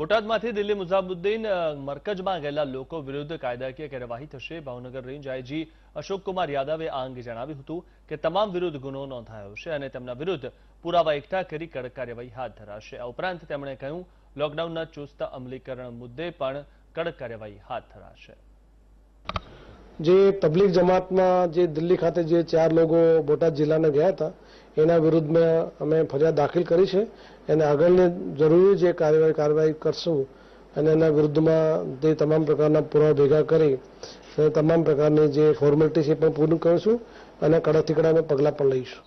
બોટાદમાંથી દિલ્હી મુઝાબુદ્દીન મરકજમાં ગયેલા લોકો વિરુદ્ધ કાયદાકીય કાર્યવાહી થશે ભાવનગર રેન્જ આઈજી અશોકકુમાર યાદવે આ અંગે જણાવ્યું હતું કે તમામ વિરુદ્ધ ગુનો નોંધાયો છે અને તેમના વિરુદ્ધ પુરાવા એકઠા કરી કડક કાર્યવાહી હાથ ધરાશે આ ઉપરાંત તેમણે કહ્યું લોકડાઉનના ચુસ્ત અમલીકરણ મુદ્દે પણ કડક કાર્યવાહી હાથ ધરાશે જે પબ્લિક જમાતમાં જે દિલ્હી ખાતે જે ચાર લોકો બોટાદ જિલ્લાને ગયા હતા એના વિરુદ્ધમાં અમે ફરિયાદ દાખલ કરી છે અને આગળની જરૂરી જે કાર્યવાહી કાર્યવાહી કરશું અને એના વિરુદ્ધમાં તે તમામ પ્રકારના પુરાવા ભેગા કરી તમામ પ્રકારની જે ફોર્મેલિટી છે પણ પૂર્ણ કરીશું અને કડકથી કડા અમે પગલાં પણ લઈશું